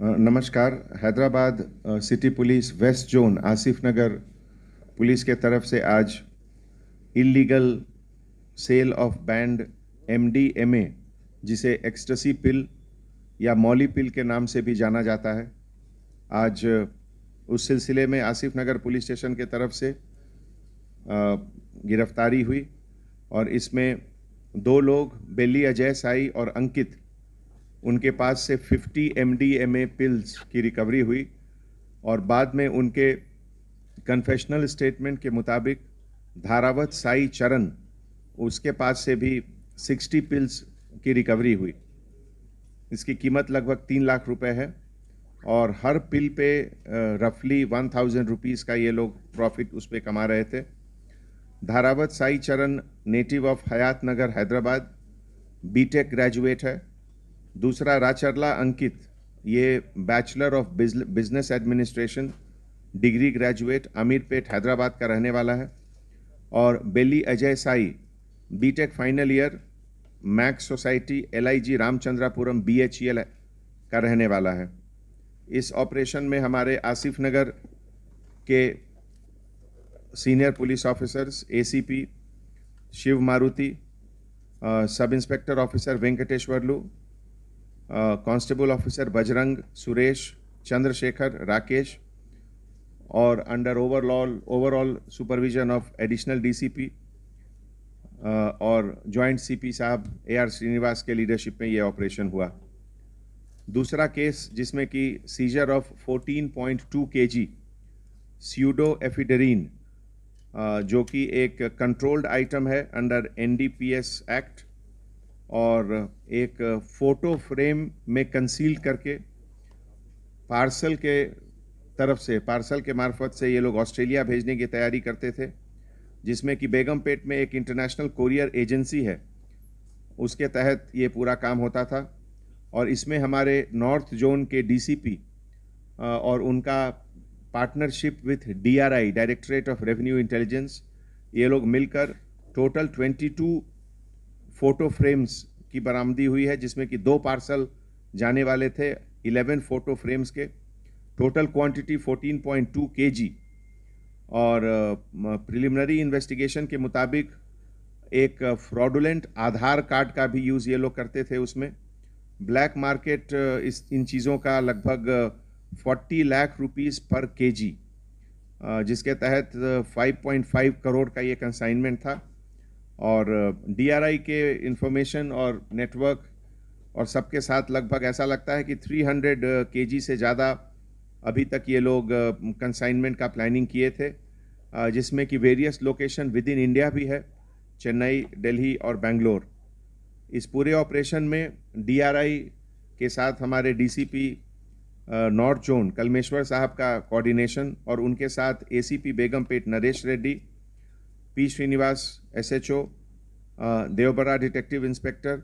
नमस्कार Hyderabad city police west zone Asif Nagar police के तरफ से आज illegal sale of banned MDMA जिसे एक्सटसी पिल या मौली पिल के नाम से भी जाना जाता है आज उस सिलसिले में आसिफ नगर पुलिस स्टेशन के तरफ से गिरफ्तारी हुई और इसमें दो लोग बेली अजय साई और अंकित उनके पास से 50 M D M A pills की रिकवरी हुई और बाद में उनके कन्फेशनल स्टेटमेंट के मुताबिक धारावत साई चरण उसके पास से भी 60 पिल्स की रिकवरी हुई इसकी कीमत लगभग तीन लाख रुपए है और हर पिल पे रफली वन थाउजेंड रुपीज़ का ये लोग प्रॉफिट उस पर कमा रहे थे Dharavat Sai Charan native of Hayat Nagar Hyderabad BTech graduate है दूसरा राचरला अंकित ये bachelor of business administration degree graduate Ameerpet Hyderabad का रहने वाला है और Beli Ajay Sai BTech final year Max society LIG Ramachandrapuram BHEL का रहने वाला है इस ऑपरेशन में हमारे आसिफ नगर के senior police officers ACP Shiv Maruti sub inspector officer Venkateshwarlu constable officer Bajrang Suresh Chandrashekhar Rakesh और under overall overall supervision of additional DCP और जॉइंट सीपी साहब एआर श्रीनिवास के लीडरशिप में ये ऑपरेशन हुआ दूसरा केस जिसमें कि seizure of 14.2 G pseudoephedrine जो कि एक कंट्रोल्ड आइटम है अंडर एनडीपीएस एक्ट और एक फ़ोटो फ्रेम में कंसील करके पार्सल के तरफ से पार्सल के मार्फत से ये लोग ऑस्ट्रेलिया भेजने की तैयारी करते थे जिसमें कि बेगमपेट में एक इंटरनेशनल कोरियर एजेंसी है उसके तहत ये पूरा काम होता था और इसमें हमारे नॉर्थ जोन के डीसीपी और उनका partnership with DRI directorate of revenue intelligence ये लोग मिलकर टोटल 22 फ़ोटो फ्रेम्स की बरामदी हुई है जिसमें कि दो पार्सल जाने वाले थे 11 फ़ोटो फ्रेम्स के टोटल क्वांटिटी 14.2 जी और प्रिलिमिनरी इन्वेस्टिगेशन के मुताबिक एक फ्रॉडुलेंट आधार कार्ड का भी यूज़ ये लोग करते थे उसमें ब्लैक मार्केट इस इन चीज़ों का लगभग 40 लाख रुपीस पर केजी जिसके तहत 5.5 करोड़ का ये कंसाइनमेंट था और डीआरआई के इंफॉर्मेशन और नेटवर्क और सबके साथ लगभग ऐसा लगता है कि 300 केजी से ज़्यादा अभी तक ये लोग कंसाइनमेंट का प्लानिंग किए थे जिसमें कि various location within India भी है चेन्नई दिल्ली और बेंगलोर इस पूरे ऑपरेशन में डीआरआई के साथ हमारे डीसीपी नॉर्थ जोन कलमेश्वर साहब का कोऑर्डिनेशन और उनके साथ ACP Begumpet Naresh Reddy P Srinivas SHO देवबरा डिटेक्टिव इंस्पेक्टर